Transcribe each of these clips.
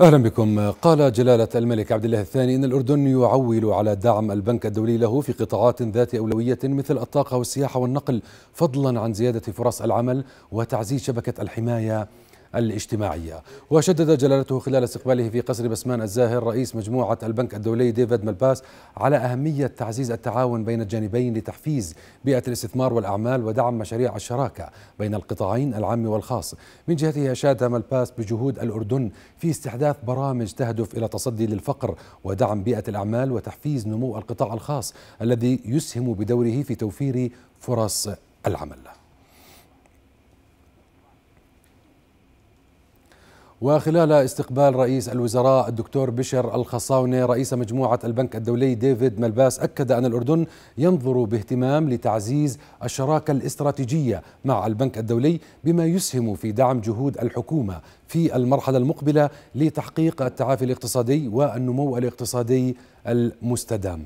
أهلا بكم قال جلالة الملك عبد الله الثاني إن الأردن يعول على دعم البنك الدولي له في قطاعات ذات أولوية مثل الطاقة والسياحة والنقل فضلا عن زيادة فرص العمل وتعزيز شبكة الحماية الاجتماعية وشدد جلالته خلال استقباله في قصر بسمان الزاهر رئيس مجموعة البنك الدولي ديفيد ملباس على أهمية تعزيز التعاون بين الجانبين لتحفيز بيئة الاستثمار والأعمال ودعم مشاريع الشراكة بين القطاعين العام والخاص من جهته أشاد ملباس بجهود الأردن في استحداث برامج تهدف إلى تصدي للفقر ودعم بيئة الأعمال وتحفيز نمو القطاع الخاص الذي يسهم بدوره في توفير فرص العمل وخلال استقبال رئيس الوزراء الدكتور بشر الخصاونة رئيس مجموعة البنك الدولي ديفيد ملباس أكد أن الأردن ينظر باهتمام لتعزيز الشراكة الاستراتيجية مع البنك الدولي بما يسهم في دعم جهود الحكومة في المرحلة المقبلة لتحقيق التعافي الاقتصادي والنمو الاقتصادي المستدام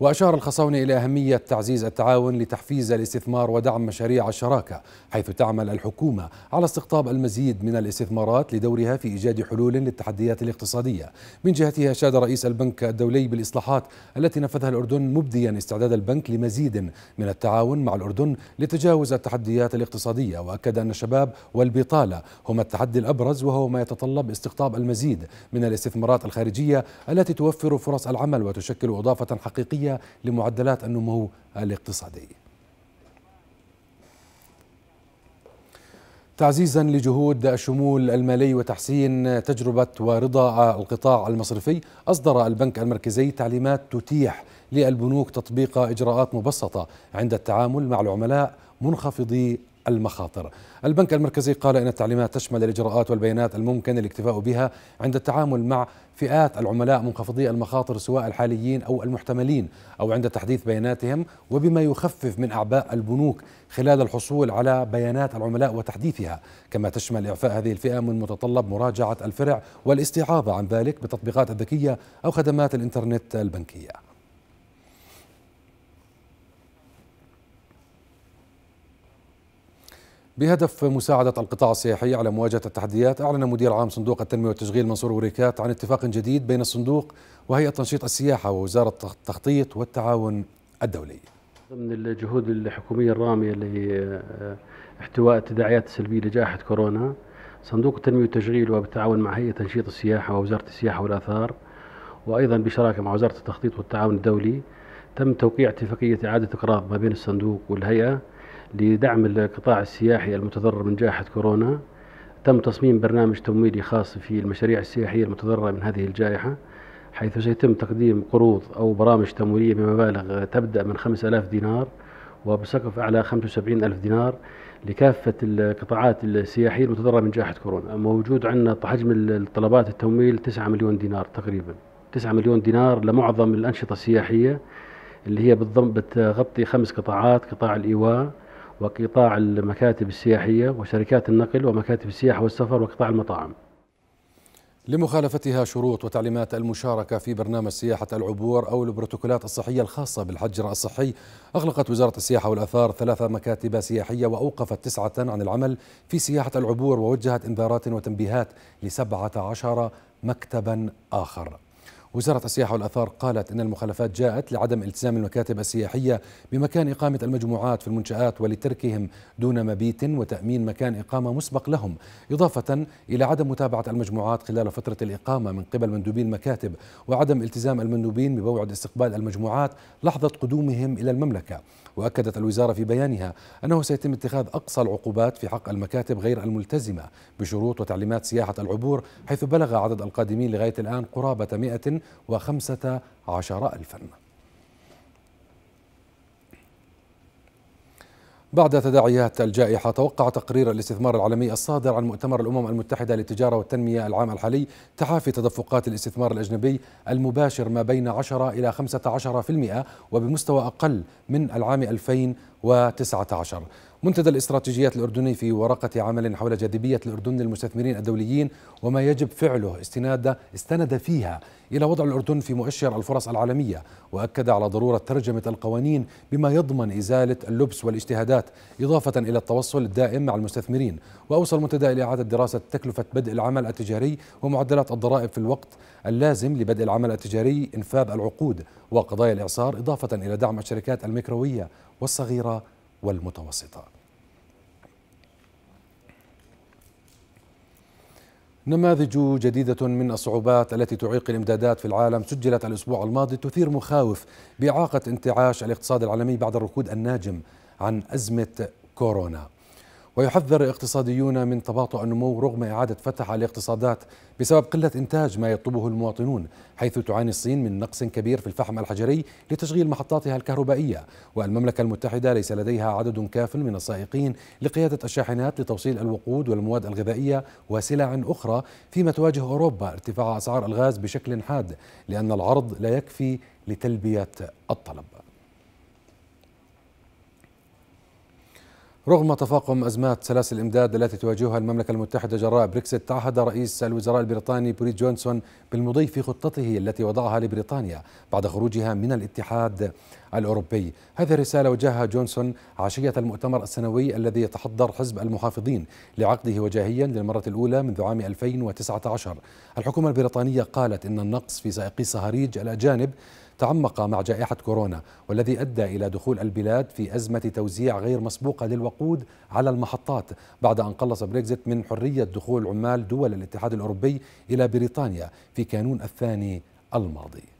وأشار الخصاوني إلى أهمية تعزيز التعاون لتحفيز الاستثمار ودعم مشاريع الشراكة حيث تعمل الحكومة على استقطاب المزيد من الاستثمارات لدورها في إيجاد حلول للتحديات الاقتصادية من جهتها أشاد رئيس البنك الدولي بالإصلاحات التي نفذها الأردن مبديا استعداد البنك لمزيد من التعاون مع الأردن لتجاوز التحديات الاقتصادية وأكد أن الشباب والبطالة هما التحدي الأبرز وهو ما يتطلب استقطاب المزيد من الاستثمارات الخارجية التي توفر فرص العمل وتشكل إضافة حقيقية الحقيقية لمعدلات النمو الاقتصادي تعزيزا لجهود الشمول المالي وتحسين تجربة ورضا القطاع المصرفي أصدر البنك المركزي تعليمات تتيح للبنوك تطبيق إجراءات مبسطة عند التعامل مع العملاء منخفضي المخاطر البنك المركزي قال إن التعليمات تشمل الإجراءات والبيانات الممكن الاكتفاء بها عند التعامل مع فئات العملاء منخفضي المخاطر سواء الحاليين أو المحتملين أو عند تحديث بياناتهم وبما يخفف من أعباء البنوك خلال الحصول على بيانات العملاء وتحديثها كما تشمل إعفاء هذه الفئة من متطلب مراجعة الفرع والاستعاضة عن ذلك بالتطبيقات الذكية أو خدمات الإنترنت البنكية بهدف مساعدة القطاع السياحي على مواجهة التحديات أعلن مدير عام صندوق التنمية والتشغيل منصور وريكات عن اتفاق جديد بين الصندوق وهيئة تنشيط السياحة ووزارة التخطيط والتعاون الدولي ضمن الجهود الحكومية الرامية لاحتواء آه، التداعيات السلبية لجائحة كورونا صندوق التنمية والتشغيل وبالتعاون مع هيئة تنشيط السياحة ووزارة السياحة والآثار وأيضا بشراكة مع وزارة التخطيط والتعاون الدولي تم توقيع اتفاقية إعادة إقراض ما بين الصندوق والهيئة لدعم القطاع السياحي المتضرر من جائحة كورونا تم تصميم برنامج تمويلي خاص في المشاريع السياحية المتضررة من هذه الجائحة حيث سيتم تقديم قروض أو برامج تمويلية بمبالغ تبدأ من 5000 دينار وبسقف أعلى 75 ألف دينار لكافة القطاعات السياحية المتضررة من جائحة كورونا موجود عندنا حجم الطلبات التمويل 9 مليون دينار تقريبا 9 مليون دينار لمعظم الأنشطة السياحية اللي هي بتغطي خمس قطاعات قطاع الإيواء وقطاع المكاتب السياحية وشركات النقل ومكاتب السياحة والسفر وقطاع المطاعم لمخالفتها شروط وتعليمات المشاركة في برنامج سياحة العبور أو البروتوكولات الصحية الخاصة بالحجر الصحي أغلقت وزارة السياحة والأثار ثلاثة مكاتب سياحية وأوقفت تسعة عن العمل في سياحة العبور ووجهت إنذارات وتنبيهات لسبعة عشر مكتبا آخر وزارة السياحة والأثار قالت أن المخالفات جاءت لعدم التزام المكاتب السياحية بمكان إقامة المجموعات في المنشآت ولتركهم دون مبيت وتأمين مكان إقامة مسبق لهم إضافة إلى عدم متابعة المجموعات خلال فترة الإقامة من قبل مندوبي المكاتب وعدم التزام المندوبين بموعد استقبال المجموعات لحظة قدومهم إلى المملكة وأكدت الوزارة في بيانها أنه سيتم اتخاذ أقصى العقوبات في حق المكاتب غير الملتزمة بشروط وتعليمات سياحة العبور حيث بلغ عدد القادمين لغاية الآن قرابة 100 وخمسة عشر ألفاً بعد تداعيات الجائحة توقع تقرير الاستثمار العالمي الصادر عن مؤتمر الأمم المتحدة للتجارة والتنمية العام الحالي تحافي تدفقات الاستثمار الأجنبي المباشر ما بين 10 إلى 15% وبمستوى أقل من العام 2019 منتدى الاستراتيجيات الأردني في ورقة عمل حول جاذبية الأردن للمستثمرين الدوليين وما يجب فعله استناد استند فيها إلى وضع الأردن في مؤشر الفرص العالمية وأكد على ضرورة ترجمة القوانين بما يضمن إزالة اللبس والاجتهادات إضافة إلى التوصل الدائم مع المستثمرين وأوصى المنتدى إلى إعادة دراسة تكلفة بدء العمل التجاري ومعدلات الضرائب في الوقت اللازم لبدء العمل التجاري إنفاذ العقود وقضايا الإعصار إضافة إلى دعم الشركات الميكروية والصغيرة والمتوسطة نماذج جديدة من الصعوبات التي تعيق الامدادات في العالم سجلت الأسبوع الماضي تثير مخاوف بإعاقة انتعاش الاقتصاد العالمي بعد الركود الناجم عن أزمة كورونا ويحذر اقتصاديون من تباطؤ النمو رغم إعادة فتح الاقتصادات بسبب قلة إنتاج ما يطلبه المواطنون حيث تعاني الصين من نقص كبير في الفحم الحجري لتشغيل محطاتها الكهربائية والمملكة المتحدة ليس لديها عدد كاف من السائقين لقيادة الشاحنات لتوصيل الوقود والمواد الغذائية وسلع أخرى فيما تواجه أوروبا ارتفاع أسعار الغاز بشكل حاد لأن العرض لا يكفي لتلبية الطلب رغم تفاقم أزمات سلاسل الإمداد التي تواجهها المملكة المتحدة جراء بريكسيت تعهد رئيس الوزراء البريطاني بوريس جونسون بالمضي في خطته التي وضعها لبريطانيا بعد خروجها من الاتحاد الأوروبي هذه الرسالة وجهها جونسون عشية المؤتمر السنوي الذي يتحضر حزب المحافظين لعقده وجاهيا للمرة الأولى منذ عام 2019 الحكومة البريطانية قالت إن النقص في سائقي الصهاريج الأجانب تعمق مع جائحة كورونا والذي أدى إلى دخول البلاد في أزمة توزيع غير مسبوقة للوقود على المحطات بعد أن قلص بريكزيت من حرية دخول عمال دول الاتحاد الأوروبي إلى بريطانيا في كانون الثاني الماضي